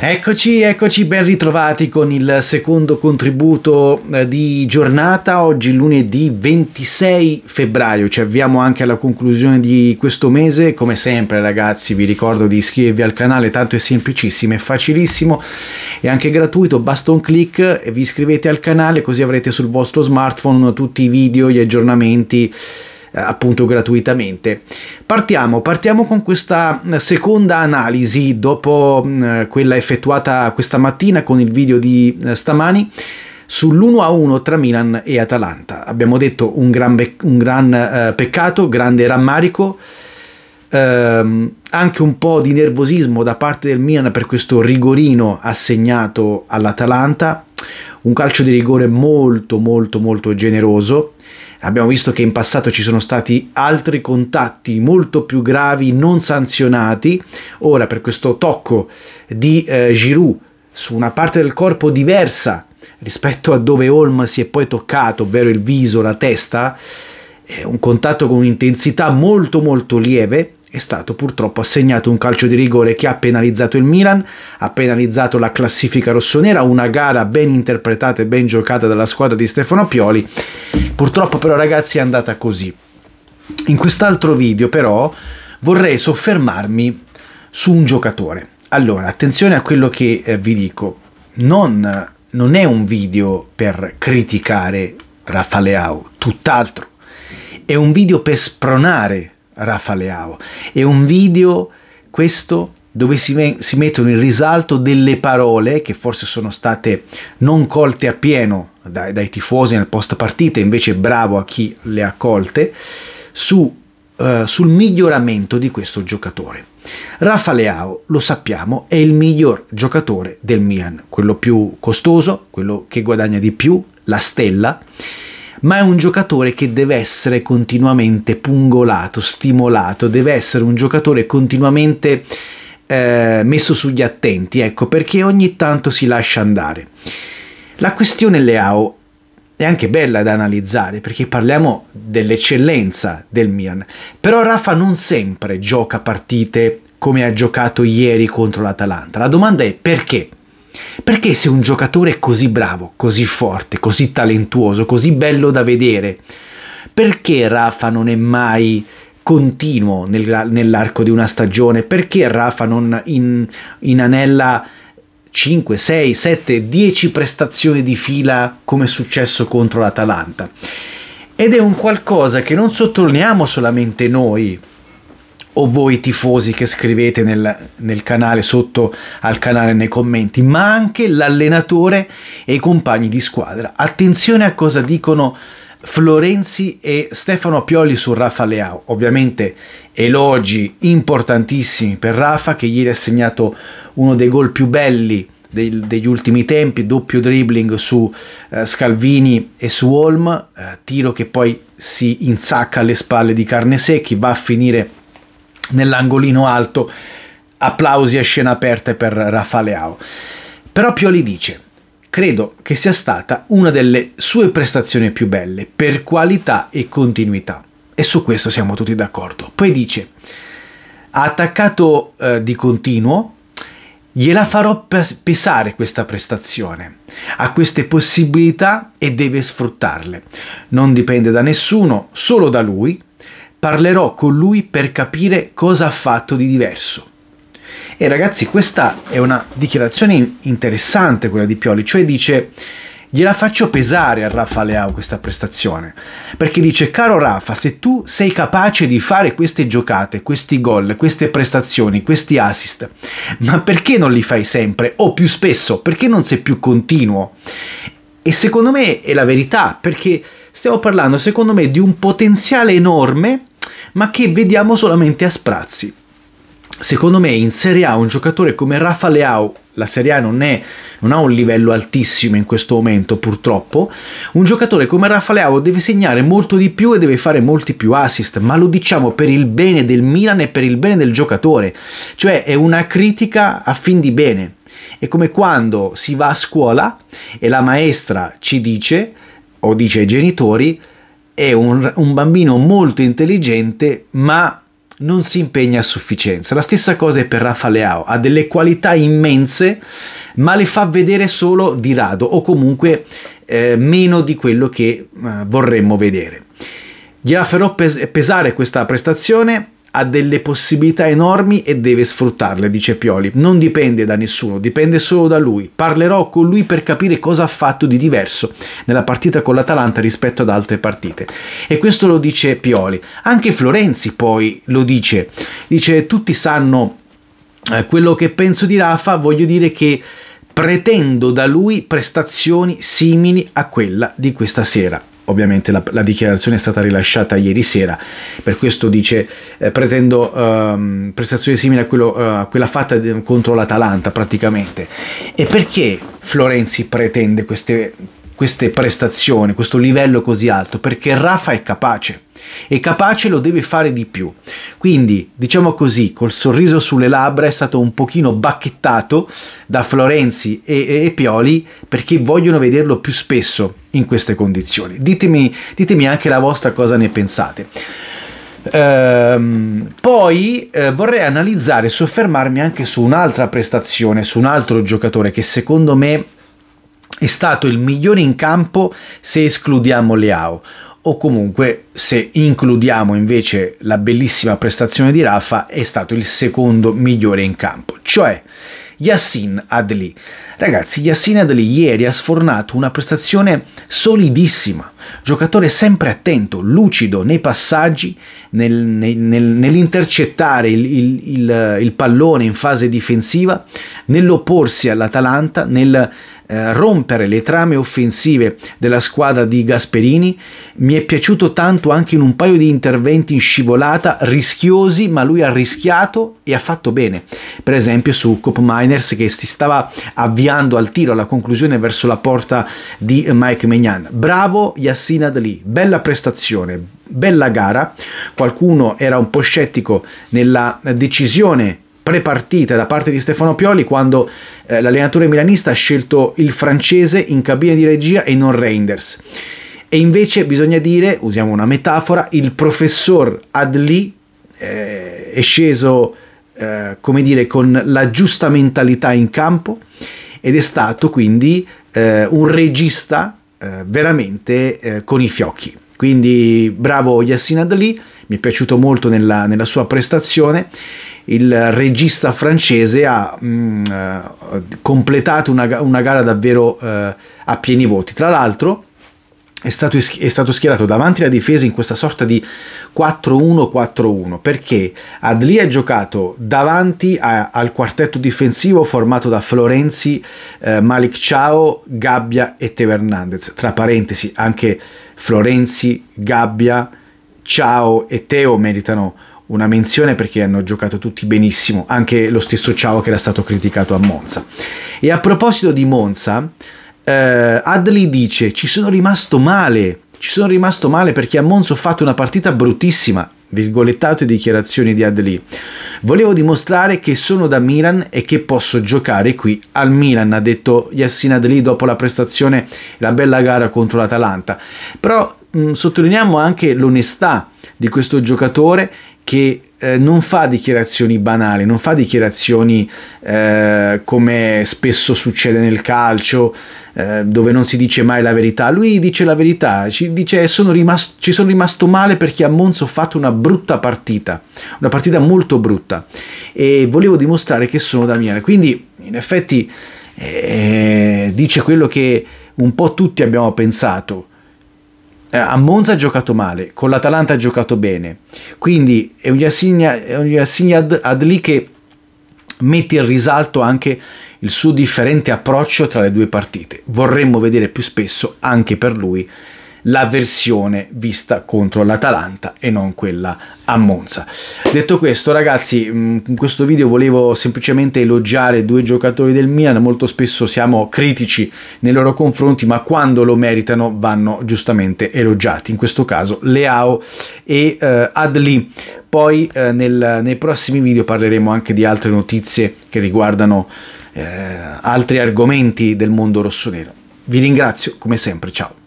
Eccoci, eccoci, ben ritrovati con il secondo contributo eh, di giornata, oggi lunedì 26 febbraio, ci avviamo anche alla conclusione di questo mese, come sempre ragazzi vi ricordo di iscrivervi al canale, tanto è semplicissimo, è facilissimo, e anche gratuito, basta un clic e vi iscrivete al canale così avrete sul vostro smartphone tutti i video, gli aggiornamenti eh, appunto gratuitamente. Partiamo, partiamo con questa eh, seconda analisi dopo mm, quella effettuata questa mattina con il video di eh, stamani sull'1-1 a tra Milan e Atalanta. Abbiamo detto un gran, be- un gran uh, peccato, grande rammarico, ehm, anche un po' di nervosismo da parte del Milan per questo rigorino assegnato all'Atalanta, un calcio di rigore molto molto molto generoso Abbiamo visto che in passato ci sono stati altri contatti molto più gravi non sanzionati. Ora per questo tocco di eh, Giroud su una parte del corpo diversa rispetto a dove Holm si è poi toccato, ovvero il viso, la testa, è un contatto con un'intensità molto molto lieve è stato purtroppo assegnato un calcio di rigore che ha penalizzato il Milan, ha penalizzato la classifica rossonera, una gara ben interpretata e ben giocata dalla squadra di Stefano Pioli. Purtroppo però ragazzi è andata così. In quest'altro video però vorrei soffermarmi su un giocatore. Allora, attenzione a quello che eh, vi dico. Non, non è un video per criticare Rafaleau, tutt'altro. È un video per spronare Rafa Leao. È un video, questo, dove si, me si, mettono in risalto delle parole che forse sono state non colte appieno dai, dai tifosi nel post partita, invece bravo a chi le ha colte, su, uh, sul miglioramento di questo giocatore. Rafa Leao, lo sappiamo, è il miglior giocatore del Milan, quello più costoso, quello che guadagna di più, la stella, ma è un giocatore che deve essere continuamente pungolato, stimolato, deve essere un giocatore continuamente eh, messo sugli attenti, ecco, perché ogni tanto si lascia andare. La questione Leao è anche bella da analizzare perché parliamo dell'eccellenza del Milan, però Rafa non sempre gioca partite come ha giocato ieri contro l'Atalanta. La domanda è perché? Perché se un giocatore è così bravo, così forte, così talentuoso, così bello da vedere, perché Rafa non è mai continuo nel, nell'arco di una stagione? Perché Rafa non in, in anella 5, 6, 7, 10 prestazioni di fila come è successo contro l'Atalanta? Ed è un qualcosa che non sottolineiamo solamente noi, o voi tifosi che scrivete nel, nel, canale sotto al canale nei commenti, ma anche l'allenatore e i compagni di squadra. Attenzione a cosa dicono Florenzi e Stefano Pioli su Rafa Leao. Ovviamente elogi importantissimi per Rafa che ieri ha segnato uno dei gol più belli degli ultimi tempi, doppio dribbling su eh, Scalvini e su Holm, eh, tiro che poi si insacca alle spalle di Carne Secchi, va a finire nell'angolino alto, applausi a scena aperta per Rafaleao. Però Pioli dice, credo che sia stata una delle sue prestazioni più belle, per qualità e continuità. E su questo siamo tutti d'accordo. Poi dice, ha attaccato eh, di continuo, gliela farò pesare questa prestazione. Ha queste possibilità e deve sfruttarle. Non dipende da nessuno, solo da lui parlerò con lui per capire cosa ha fatto di diverso. E ragazzi, questa è una dichiarazione interessante quella di Pioli, cioè dice gliela faccio pesare a Rafa Leao questa prestazione, perché dice caro Rafa, se tu sei capace di fare queste giocate, questi gol, queste prestazioni, questi assist, ma perché non li fai sempre o più spesso? Perché non sei più continuo? E secondo me è la verità, perché stiamo parlando secondo me di un potenziale enorme ma che vediamo solamente a sprazzi. Secondo me in Serie A un giocatore come Rafa Leao, la Serie A non, è, non ha un livello altissimo in questo momento purtroppo, un giocatore come Rafa Leao deve segnare molto di più e deve fare molti più assist, ma lo diciamo per il bene del Milan e per il bene del giocatore, cioè è una critica a fin di bene. È come quando si va a scuola e la maestra ci dice, o dice ai genitori, è un, un bambino molto intelligente ma non si impegna a sufficienza. La stessa cosa è per Rafa ha delle qualità immense ma le fa vedere solo di rado o comunque eh, meno di quello che eh, vorremmo vedere. Gliela farò pes- pesare questa prestazione ha delle possibilità enormi e deve sfruttarle, dice Pioli. Non dipende da nessuno, dipende solo da lui. Parlerò con lui per capire cosa ha fatto di diverso nella partita con l'Atalanta rispetto ad altre partite. E questo lo dice Pioli. Anche Florenzi poi lo dice. Dice tutti sanno eh, quello che penso di Rafa, voglio dire che pretendo da lui prestazioni simili a quella di questa sera ovviamente la, la, dichiarazione è stata rilasciata ieri sera, per questo dice eh, pretendo ehm, prestazioni simili a, quello, eh, a quella fatta contro l'Atalanta praticamente. E perché Florenzi pretende queste, queste prestazioni, questo livello così alto? Perché Rafa è capace e capace lo deve fare di più. Quindi, diciamo così, col sorriso sulle labbra è stato un pochino bacchettato da Florenzi e, e Pioli perché vogliono vederlo più spesso in queste condizioni. Ditemi, ditemi anche la vostra cosa ne pensate. Ehm, poi eh, vorrei analizzare e soffermarmi anche su un'altra prestazione, su un altro giocatore che secondo me è stato il migliore in campo se escludiamo Leao o comunque se includiamo invece la bellissima prestazione di Rafa, è stato il secondo migliore in campo, cioè Yassin Adli. Ragazzi, Yassin Adli ieri ha sfornato una prestazione solidissima, giocatore sempre attento, lucido nei passaggi, nel, nel, nell'intercettare il, il, il, il, pallone in fase difensiva, nell'opporsi all'Atalanta, nel eh, rompere le trame offensive della squadra di Gasperini. Mi è piaciuto tanto coinvolto anche in un paio di interventi in scivolata rischiosi, ma lui ha rischiato e ha fatto bene. Per esempio su Cop Miners che si stava avviando al tiro, alla conclusione verso la porta di Mike Megnan. Bravo Yassin Adli, bella prestazione, bella gara. Qualcuno era un po' scettico nella decisione prepartita da parte di Stefano Pioli quando eh, l'allenatore milanista ha scelto il francese in cabina di regia e non Reinders. E invece bisogna dire, usiamo una metafora, il professor Adli eh, è sceso, eh, come dire, con la giusta mentalità in campo ed è stato quindi eh, un regista eh, veramente eh, con i fiocchi. Quindi bravo Yassin Adli, mi è piaciuto molto nella, nella sua prestazione il regista francese ha mh, mm, eh, completato una, una, gara davvero uh, a pieni voti. Tra l'altro, è stato, è stato, schierato davanti alla difesa in questa sorta di 4-1-4-1 perché Adli ha giocato davanti a, al quartetto difensivo formato da Florenzi, eh, Malik Ciao, Gabbia e Teo Hernandez. Tra parentesi, anche Florenzi, Gabbia, Ciao e Teo meritano una menzione perché hanno giocato tutti benissimo, anche lo stesso Ciao che era stato criticato a Monza. E a proposito di Monza eh, Adley dice ci sono rimasto male, ci sono rimasto male perché a Monza ho fatto una partita bruttissima, virgolettato e dichiarazioni di Adli. Volevo dimostrare che sono da Milan e che posso giocare qui al Milan, ha detto Yassin Adli dopo la prestazione la bella gara contro l'Atalanta. Però mh, sottolineiamo anche l'onestà di questo giocatore che eh, non fa dichiarazioni banali, non fa dichiarazioni eh, come spesso succede nel calcio, eh, dove non si dice mai la verità. Lui dice la verità, ci dice sono rimasto, ci sono rimasto male perché a Monza ho fatto una brutta partita, una partita molto brutta e volevo dimostrare che sono Damiano. Quindi in effetti eh, dice quello che un po' tutti abbiamo pensato eh, a Monza ha giocato male, con l'Atalanta ha giocato bene. Quindi è un Yassin Adli che mette in risalto anche il suo differente approccio tra le due partite. Vorremmo vedere più spesso anche per lui la versione vista contro l'Atalanta e non quella a Monza. Detto questo ragazzi, mm, in questo video volevo semplicemente elogiare due giocatori del Milan, molto spesso siamo critici nei loro confronti, ma quando lo meritano vanno giustamente elogiati, in questo caso Leao e eh, Adli. Poi eh, nel, nei prossimi video parleremo anche di altre notizie che riguardano eh, altri argomenti del mondo rossonero. Vi ringrazio come sempre, ciao.